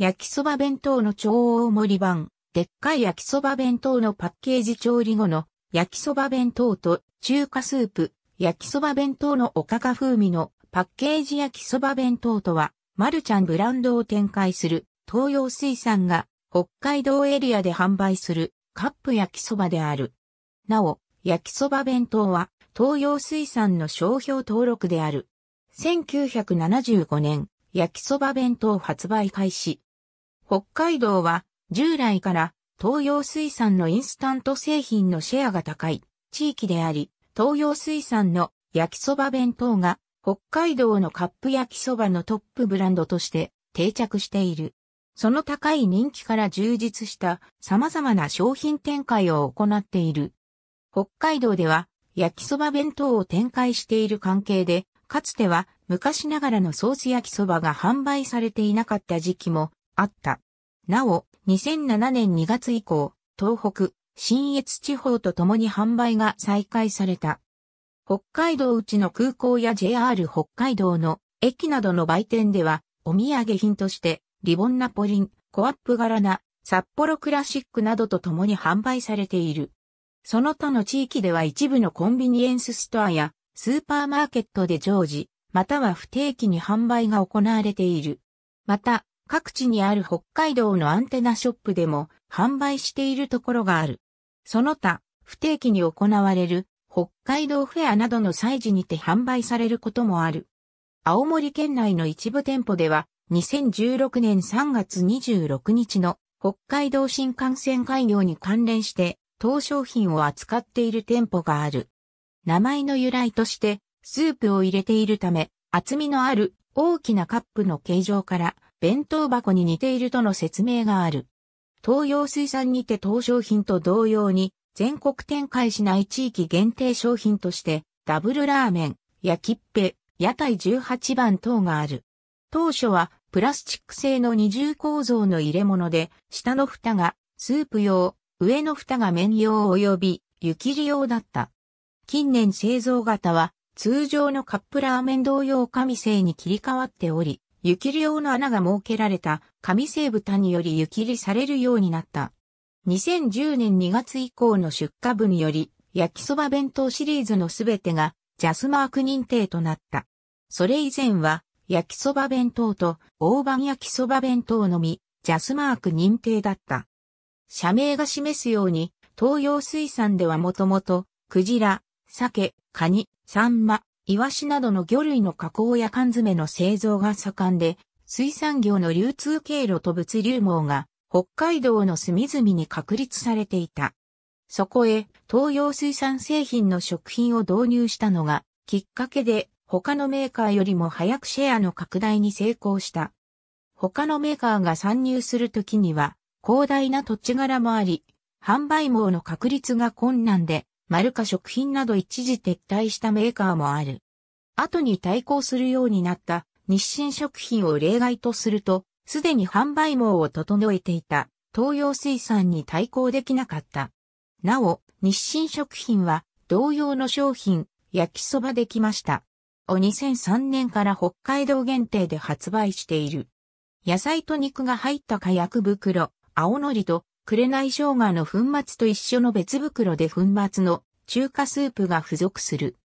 焼きそば弁当の超大盛り版、でっかい焼きそば弁当のパッケージ調理後の焼きそば弁当と中華スープ、焼きそば弁当のおかか風味のパッケージ焼きそば弁当とは、マルちゃんブランドを展開する東洋水産が北海道エリアで販売するカップ焼きそばである。なお、焼きそば弁当は東洋水産の商標登録である。1975年、焼きそば弁当発売開始。北海道は従来から東洋水産のインスタント製品のシェアが高い地域であり、東洋水産の焼きそば弁当が北海道のカップ焼きそばのトップブランドとして定着している。その高い人気から充実した様々な商品展開を行っている。北海道では焼きそば弁当を展開している関係で、かつては昔ながらのソース焼きそばが販売されていなかった時期もあった。なお、2007年2月以降、東北、新越地方と共に販売が再開された。北海道内の空港や JR 北海道の駅などの売店では、お土産品として、リボンナポリン、コアップ柄な、札幌クラシックなどと共に販売されている。その他の地域では一部のコンビニエンスストアやスーパーマーケットで常時、または不定期に販売が行われている。また、各地にある北海道のアンテナショップでも販売しているところがある。その他、不定期に行われる北海道フェアなどの祭事にて販売されることもある。青森県内の一部店舗では、2016年3月26日の北海道新幹線開業に関連して当商品を扱っている店舗がある。名前の由来としてスープを入れているため厚みのある大きなカップの形状から弁当箱に似ているとの説明がある。東洋水産にて当商品と同様に、全国展開しない地域限定商品として、ダブルラーメン、焼きっぺ、屋台18番等がある。当初は、プラスチック製の二重構造の入れ物で、下の蓋がスープ用、上の蓋が麺用及び湯切り用だった。近年製造型は、通常のカップラーメン同様紙製に切り替わっており、湯切り用の穴が設けられた紙製豚により湯切りされるようになった。2010年2月以降の出荷分より、焼きそば弁当シリーズのすべてがジャスマーク認定となった。それ以前は、焼きそば弁当と大判焼きそば弁当のみ、ジャスマーク認定だった。社名が示すように、東洋水産ではもともと、クジラ、鮭、カニ、サンマ、イワシなどの魚類の加工や缶詰の製造が盛んで、水産業の流通経路と物流網が北海道の隅々に確立されていた。そこへ東洋水産製品の食品を導入したのがきっかけで他のメーカーよりも早くシェアの拡大に成功した。他のメーカーが参入するときには広大な土地柄もあり、販売網の確立が困難でマルカ食品など一時撤退したメーカーもある。後に対抗するようになった日清食品を例外とすると、すでに販売網を整えていた東洋水産に対抗できなかった。なお、日清食品は同様の商品、焼きそばできました。を2003年から北海道限定で発売している。野菜と肉が入った火薬袋、青のりと紅生姜の粉末と一緒の別袋で粉末の中華スープが付属する。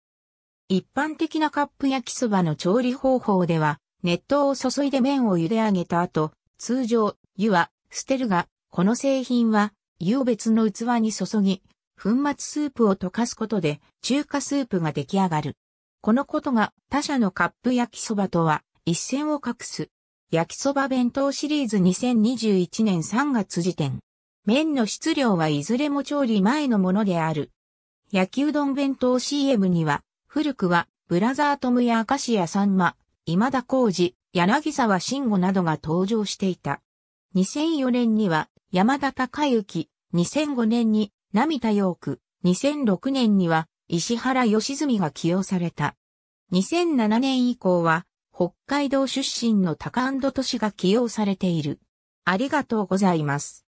一般的なカップ焼きそばの調理方法では、熱湯を注いで麺を茹で上げた後、通常、湯は捨てるが、この製品は湯を別の器に注ぎ、粉末スープを溶かすことで中華スープが出来上がる。このことが他社のカップ焼きそばとは一線を画す。焼きそば弁当シリーズ2021年3月時点。麺の質量はいずれも調理前のものである。焼きうどん弁当 CM には、古くは、ブラザートムやアカシアさんま、今田耕司、柳沢慎吾などが登場していた。2004年には、山田孝之、2005年に、涙陽区、2006年には、石原良純が起用された。2007年以降は、北海道出身の高安都市が起用されている。ありがとうございます。